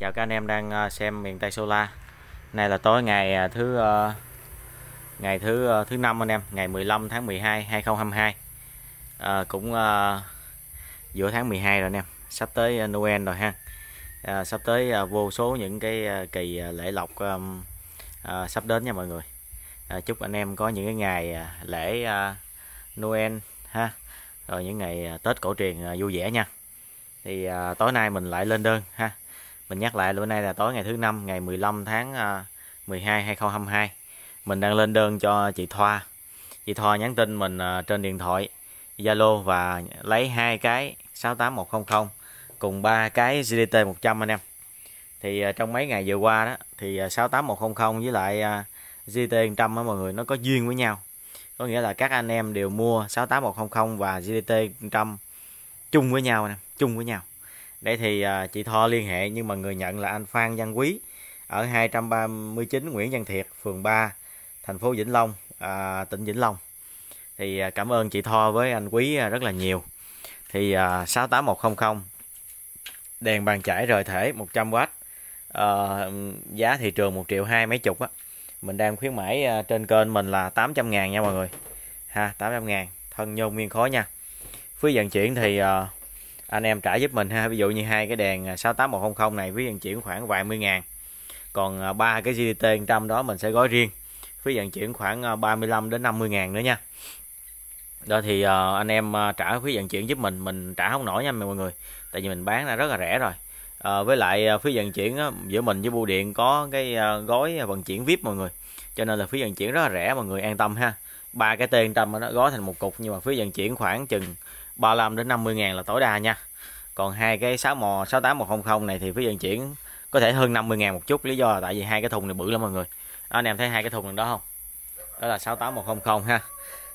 chào các anh em đang ờ, xem miền Tây sola Nay là tối ngày ờ, thứ ờ, ngày thứ thứ năm anh em, ngày 15 tháng 12 2022. À, cũng à, giữa tháng 12 rồi anh em, sắp tới Noel rồi ha. À, sắp tới à, vô số những cái kỳ lễ lộc à, à, sắp đến nha mọi người. À, chúc anh em có những cái ngày lễ à, Noel ha. Rồi những ngày Tết cổ truyền à, vui vẻ nha thì à, tối nay mình lại lên đơn ha mình nhắc lại bữa nay là tối ngày thứ năm ngày 15 tháng 12 à, 2022. Mình đang lên đơn cho chị Thoa. Chị Thoa nhắn tin mình à, trên điện thoại Zalo và lấy hai cái 68100 cùng ba cái GDT 100 anh em. Thì à, trong mấy ngày vừa qua đó thì 68100 với lại GDT 100 á mọi người nó có duyên với nhau. Có nghĩa là các anh em đều mua 68100 và GDT 100 chung với nhau nè, chung với nhau đây thì à, chị Tho liên hệ nhưng mà người nhận là anh Phan Văn Quý ở 239 Nguyễn Văn Thiệt, phường 3, thành phố Vĩnh Long, à, tỉnh Vĩnh Long. Thì à, cảm ơn chị Tho với anh Quý à, rất là nhiều. Thì à, 68100 đèn bàn chải rời thể 100W. À, ờ, giá thị trường 1 triệu 2 mấy chục á. Mình đang khuyến mãi trên kênh mình là 800 ngàn nha mọi người. Ha, 800 ngàn thân nhôm nguyên khối nha. Phí vận chuyển thì uh, anh em trả giúp mình ha ví dụ như hai cái đèn 68100 à, này phí vận chuyển khoảng vài mươi ngàn còn à, ba cái GDT 100 đó mình sẽ gói riêng phí vận chuyển khoảng 35 à, đến 50 ngàn nữa nha đó thì anh em trả phí vận chuyển giúp mình mình trả không nổi nha mọi người tại vì mình bán ra rất là rẻ rồi à, với lại phí vận chuyển giữa mình với bưu điện có cái gói vận chuyển vip mọi người cho nên là phí vận chuyển rất là rẻ mọi người an tâm ha ba cái tên trăm nó gói thành một cục nhưng mà phí vận chuyển khoảng chừng 35 đến 50 ngàn là tối đa nha còn hai cái 6 mò 68100 này thì phí vận chuyển có thể hơn 50 ngàn một chút lý do là tại vì hai cái thùng này bự lắm mọi người đó, à, anh em thấy hai cái thùng này đó không đó là 68100 ha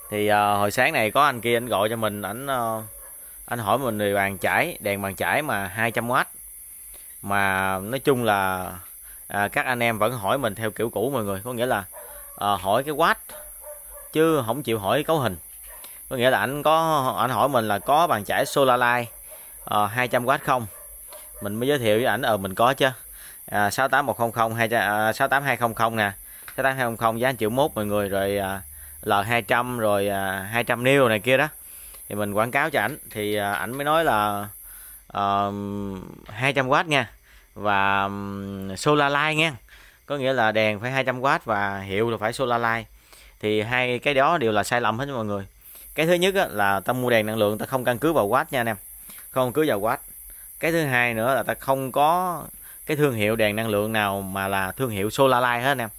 thì uh, hồi sáng này có anh kia anh gọi cho mình ảnh uh, ờ, anh hỏi mình về bàn chải đèn bàn chải mà 200W mà nói chung là à, các anh em vẫn hỏi mình theo kiểu cũ mọi người có nghĩa là à, hỏi cái watt chứ không chịu hỏi cấu hình có nghĩa là ảnh có ảnh hỏi mình là có bàn chải solar light uh, ờ, 200W không mình mới giới thiệu với ảnh ờ mình có chứ à, 68100 2, à, 68200 nè 68200 giá 1 triệu mốt mọi người rồi à, L200 rồi à, 200 nêu này kia đó thì mình quảng cáo cho ảnh thì à, ảnh mới nói là à, ờ, 200W nha và um, solar light nha có nghĩa là đèn phải 200W và hiệu là phải solar light thì hai cái đó đều là sai lầm hết mọi người cái thứ nhất á, là ta mua đèn năng lượng ta không căn cứ vào watt nha anh em không cứ vào watt cái thứ hai nữa là ta không có cái thương hiệu đèn năng lượng nào mà là thương hiệu solar light hết anh em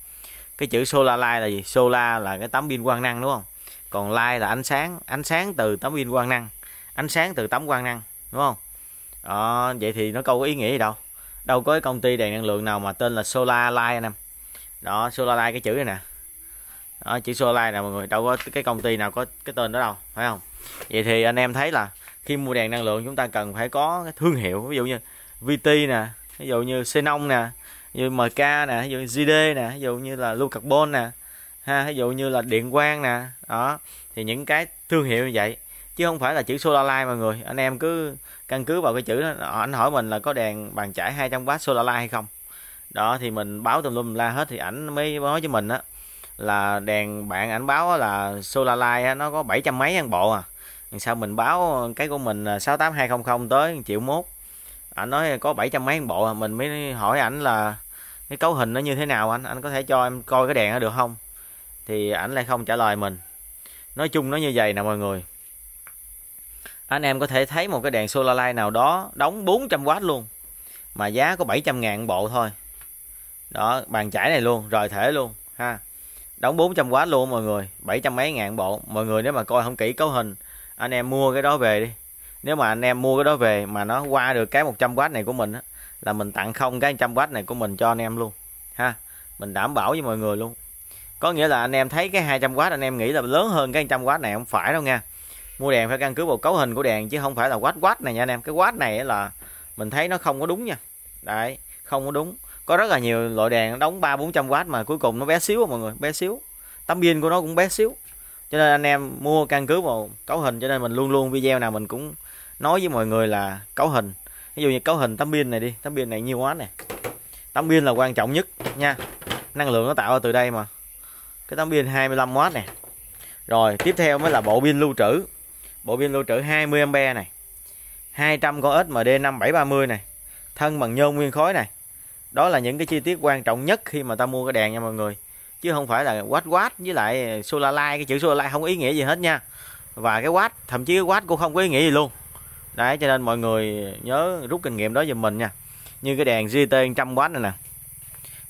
cái chữ solar light là gì solar là cái tấm pin quang năng đúng không còn light là ánh sáng ánh sáng từ tấm pin quang năng ánh sáng từ tấm quang năng đúng không đó, vậy thì nó câu có ý nghĩa gì đâu đâu có cái công ty đèn năng lượng nào mà tên là solar light anh em đó solar light cái chữ này nè đó, chữ Solar nè mọi người đâu có cái công ty nào có cái tên đó đâu phải không vậy thì anh em thấy là khi mua đèn năng lượng chúng ta cần phải có cái thương hiệu ví dụ như VT nè ví dụ như Xenon nè ví dụ MK nè ví dụ GD nè ví dụ như là lưu carbon nè ha ví dụ như là điện quang nè đó thì những cái thương hiệu như vậy chứ không phải là chữ solar light mọi người anh em cứ căn cứ vào cái chữ đó anh hỏi mình là có đèn bàn chải 200W solar light hay không đó thì mình báo tùm lum la hết thì ảnh mới nói với mình á là đèn bạn ảnh báo là solar light nó có 700 mấy ăn bộ à sao mình báo cái của mình 68200 tới triệu mốt anh nói có 700 mấy bộ à mình mới hỏi ảnh là cái cấu hình nó như thế nào anh anh có thể cho em coi cái đèn nó được không thì ảnh lại không trả lời mình nói chung nó như vậy nè mọi người anh em có thể thấy một cái đèn solar light nào đó đóng 400W luôn mà giá có 700 ngàn bộ thôi đó bàn chải này luôn rời thể luôn ha đóng 400 quá luôn mọi người 700 mấy ngàn bộ mọi người nếu mà coi không kỹ cấu hình anh em mua cái đó về đi nếu mà anh em mua cái đó về mà nó qua được cái 100W này của mình á, là mình tặng không cái 100W này của mình cho anh em luôn ha mình đảm bảo với mọi người luôn có nghĩa là anh em thấy cái 200W anh em nghĩ là lớn hơn cái 100W này không phải đâu nha mua đèn phải căn cứ vào cấu hình của đèn chứ không phải là quát quát này nha anh em cái quát này là mình thấy nó không có đúng nha đấy không có đúng có rất là nhiều loại đèn đóng ba bốn trăm w mà cuối cùng nó bé xíu mọi người bé xíu tấm pin của nó cũng bé xíu cho nên anh em mua căn cứ vào cấu hình cho nên mình luôn luôn video nào mình cũng nói với mọi người là cấu hình ví dụ như cấu hình tấm pin này đi tấm pin này nhiêu quá nè tấm pin là quan trọng nhất nha năng lượng nó tạo ra từ đây mà cái tấm pin 25W nè rồi tiếp theo mới là bộ pin lưu trữ bộ pin lưu trữ 20A này 200 con SMD 5730 này thân bằng nhôm nguyên khối này đó là những cái chi tiết quan trọng nhất khi mà ta mua cái đèn nha mọi người chứ không phải là watt watt với lại solar light cái chữ solar light không ý nghĩa gì hết nha và cái watt thậm chí cái watt cũng không có ý nghĩa gì luôn đấy cho nên mọi người nhớ rút kinh nghiệm đó giùm mình nha như cái đèn GT 100 watt này nè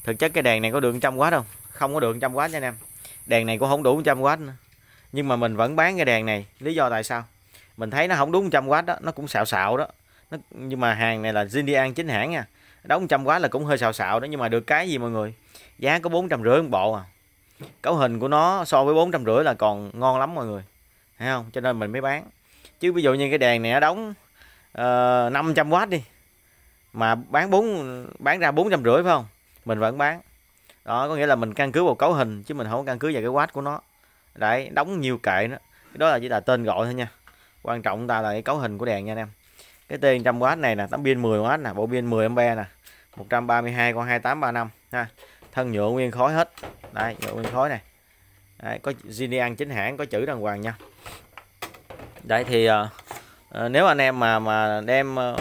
thực chất cái đèn này có được 100 watt không không có được 100 watt nha anh em đèn này cũng không đủ 100 watt nữa. nhưng mà mình vẫn bán cái đèn này lý do tại sao mình thấy nó không đúng 100 watt đó nó cũng xạo xạo đó nó, nhưng mà hàng này là Zindian chính hãng nha đóng trăm quá là cũng hơi xào xạo đó nhưng mà được cái gì mọi người giá có bốn trăm rưỡi một bộ à cấu hình của nó so với bốn trăm rưỡi là còn ngon lắm mọi người thấy không cho nên mình mới bán chứ ví dụ như cái đèn này nó đóng ờ, năm trăm w đi mà bán bốn bán ra bốn trăm rưỡi phải không mình vẫn bán đó có nghĩa là mình căn cứ vào cấu hình chứ mình không căn cứ vào cái watt của nó đấy đóng nhiều kệ nữa cái đó là chỉ là tên gọi thôi nha quan trọng ta là cái cấu hình của đèn nha anh em cái tên trăm w này nè tấm pin 10 w nè bộ pin 10 ampe nè 132 con 2835 ha. Thân nhựa nguyên khối hết. Đây, nhựa nguyên khối này. Đấy, có Zinian chính hãng có chữ đàng hoàng nha. Đấy thì uh, nếu anh em mà mà đem uh,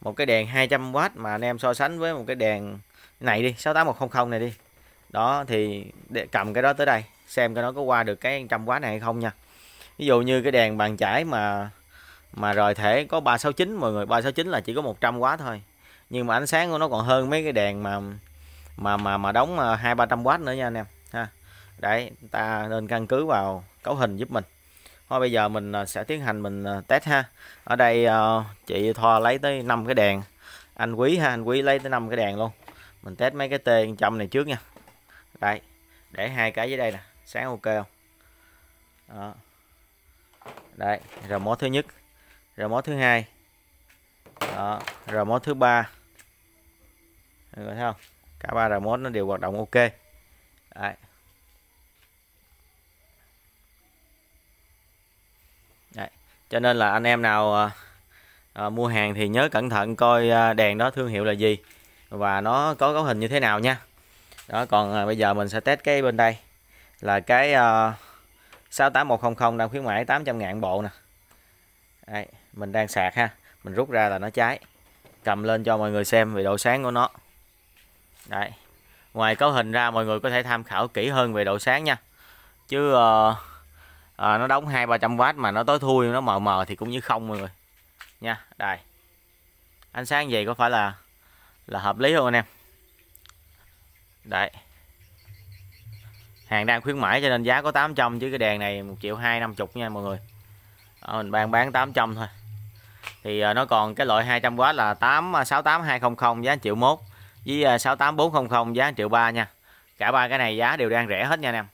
một cái đèn 200W mà anh em so sánh với một cái đèn này đi, 68100 này đi. Đó thì để cầm cái đó tới đây xem cái nó có qua được cái 100W này hay không nha. Ví dụ như cái đèn bàn chải mà mà rời thể có 369 mọi người, 369 là chỉ có 100W thôi nhưng mà ánh sáng của nó còn hơn mấy cái đèn mà mà mà mà đóng à, hai ba trăm w nữa nha anh em ha đấy ta nên căn cứ vào cấu hình giúp mình thôi bây giờ mình à, sẽ tiến hành mình à, test ha ở đây chị thoa lấy tới 5 cái đèn anh quý ha anh quý lấy tới 5 cái đèn luôn mình test mấy cái t trăm này trước nha đây để hai cái dưới đây nè sáng ok không đó. đấy rồi mốt thứ nhất rồi mốt thứ hai đó remote thứ ba thấy không cả ba remote nó đều hoạt động ok Đấy. Đấy. cho nên là anh em nào à, à, mua hàng thì nhớ cẩn thận coi à, đèn đó thương hiệu là gì và nó có cấu hình như thế nào nha đó còn à, bây giờ mình sẽ test cái bên đây là cái à, 68100 đang khuyến mãi 800 ngàn bộ nè Đấy, mình đang sạc ha mình rút ra là nó cháy cầm lên cho mọi người xem về độ sáng của nó đấy ngoài cấu hình ra mọi người có thể tham khảo kỹ hơn về độ sáng nha chứ uh, uh, nó đóng hai ba trăm w mà nó tối thui nó mờ mờ thì cũng như không mọi người nha đây ánh sáng gì có phải là là hợp lý không anh em đấy hàng đang khuyến mãi cho nên giá có 800 chứ cái đèn này một triệu hai năm chục nha mọi người Ở ờ, mình đang bán 800 thôi thì à, nó còn cái loại 200W là 868200 à, giá 1 triệu 1 với 68400 à, giá 1 triệu 3 nha cả ba cái này giá đều đang rẻ hết nha anh em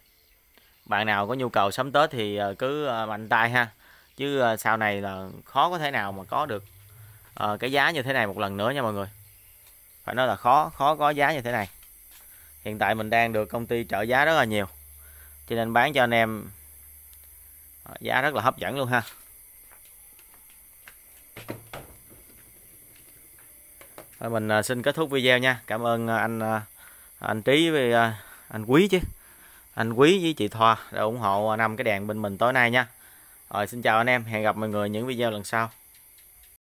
bạn nào có nhu cầu sắm Tết thì cứ mạnh tay ha chứ sau này là khó có thể nào mà có được cái giá như thế này một lần nữa nha mọi người phải nói là khó khó có giá như thế này hiện tại mình đang được công ty trợ giá rất là nhiều cho nên bán cho anh em giá rất là hấp dẫn luôn ha mình à, xin kết thúc video nha cảm ơn à, anh à, anh trí với anh quý chứ anh quý với chị thoa đã ủng hộ năm cái đèn bên mình tối nay nha rồi xin chào anh em hẹn gặp mọi người những video lần sau